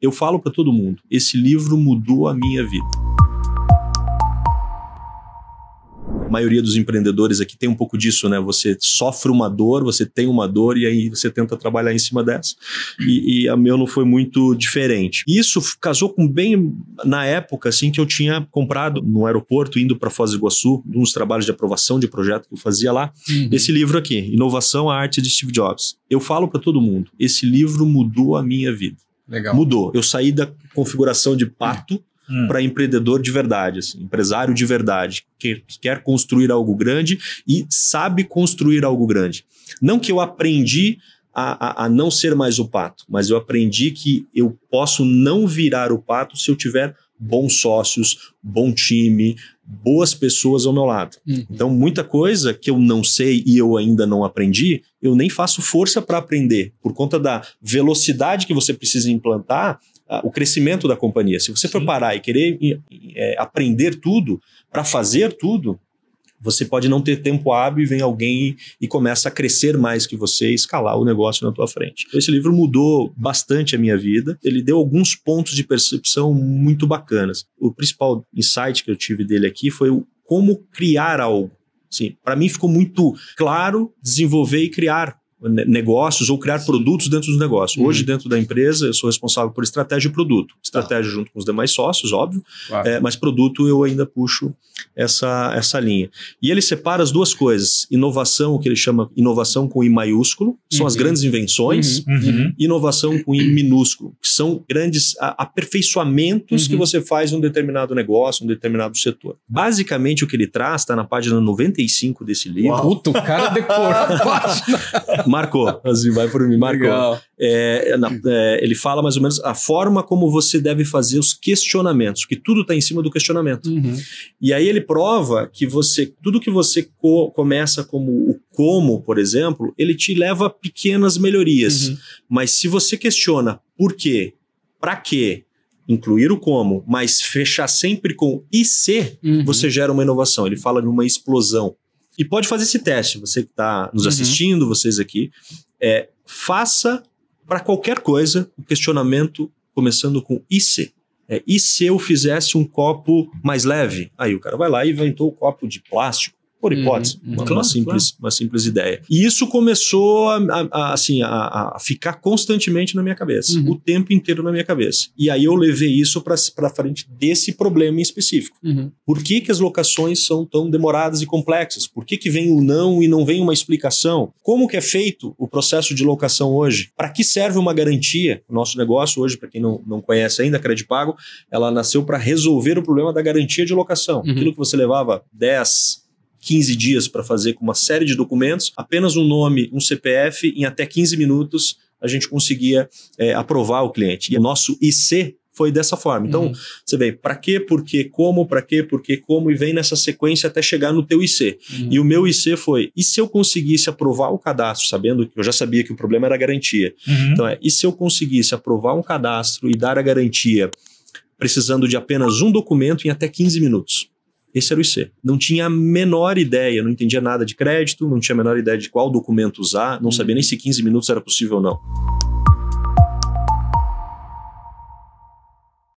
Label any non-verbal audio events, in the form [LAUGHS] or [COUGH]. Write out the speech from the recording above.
Eu falo para todo mundo, esse livro mudou a minha vida. A maioria dos empreendedores aqui tem um pouco disso, né? Você sofre uma dor, você tem uma dor e aí você tenta trabalhar em cima dessa. E, e a meu não foi muito diferente. Isso casou com bem na época, assim, que eu tinha comprado no aeroporto, indo para Foz do Iguaçu, uns trabalhos de aprovação de projeto que eu fazia lá, uhum. esse livro aqui, Inovação, a Arte de Steve Jobs. Eu falo para todo mundo, esse livro mudou a minha vida. Legal. Mudou. Eu saí da configuração de pato hum. para empreendedor de verdade, assim, empresário de verdade, que, quer construir algo grande e sabe construir algo grande. Não que eu aprendi a, a, a, não ser mais o pato, mas eu aprendi que eu posso não virar o pato se eu tiver bons sócios, bom time, boas pessoas ao meu lado. Uhum. Então, muita coisa que eu não sei e eu ainda não aprendi, eu nem faço força para aprender, por conta da velocidade que você precisa implantar ah, o crescimento da companhia. Se você Sim. for parar e querer é, aprender tudo, para fazer tudo, você pode não ter tempo hábil e vem alguém e, começa a crescer mais que você e escalar o negócio na tua frente. Então, esse livro mudou bastante a minha vida. Ele deu alguns pontos de percepção muito bacanas. O principal insight que eu tive dele aqui foi o como criar algo. Sim, para mim ficou muito claro desenvolver e criar negócios ou criar produtos dentro dos negócios. Hoje, uhum. dentro da empresa, eu sou responsável por estratégia e produto. Tá. Estratégia junto com os demais sócios, óbvio, claro. é, mas produto eu ainda puxo essa, essa linha. E ele separa as duas coisas: inovação, o que ele chama inovação com I maiúsculo, são uhum. as grandes invenções, uhum. uhum. inovação com I minúsculo, que são grandes aperfeiçoamentos que uhum. você faz em um determinado negócio, em um determinado setor. Basicamente, o que ele traz está na página 95 desse livro. Uau. Puta, o cara decorou a [LAUGHS] página. Marcou. [LAUGHS] Assim, vai por mim, marcou. É, é, é, ele fala mais ou menos a forma como você deve fazer os questionamentos, que tudo está em cima do questionamento. Uhum. E aí ele prova que você, tudo que você co começa como o como, por exemplo, ele te leva a pequenas melhorias. Uhum. Mas se você questiona por quê, para quê, incluir o como, mas fechar sempre com e se, uhum. você gera uma inovação. Ele fala de uma explosão. E pode fazer esse teste, você que está nos uhum. assistindo, vocês aqui. É, faça para qualquer coisa o um questionamento começando com e se? É, e se eu fizesse um copo mais leve? Aí o cara vai lá e inventou o copo de plástico por hipótese, uhum, uma, uhum. claro, uma, simples, claro. uma simples ideia. E isso começou a, a assim, a, a, ficar constantemente na minha cabeça, uhum. o tempo inteiro na minha cabeça. E aí eu levei isso para frente desse problema em específico. Uhum. Por que, que as locações são tão demoradas e complexas? Por que, que vem o não e não vem uma explicação? Como que é feito o processo de locação hoje? Para que serve uma garantia? O nosso negócio hoje, para quem não, não conhece ainda, a Credit Pago, ela nasceu para resolver o problema da garantia de locação. Uhum. Aquilo que você levava 10, 15 dias para fazer com uma série de documentos, apenas um nome, um CPF, em até 15 minutos a gente conseguia é, aprovar o cliente. E o nosso IC foi dessa forma. Então, uhum. você vê para quê, por quê, como, para quê, por quê, como, e vem nessa sequência até chegar no teu IC. Uhum. E o meu IC foi, e se eu conseguisse aprovar o cadastro, sabendo que eu já sabia que o problema era a garantia. Uhum. Então é, e se eu conseguisse aprovar um cadastro e dar a garantia precisando de apenas um documento em até 15 minutos? esse era o IC. Não tinha a menor ideia, não entendia nada de crédito, não tinha a menor ideia de qual documento usar, não sabia uhum. nem se 15 minutos era possível ou não.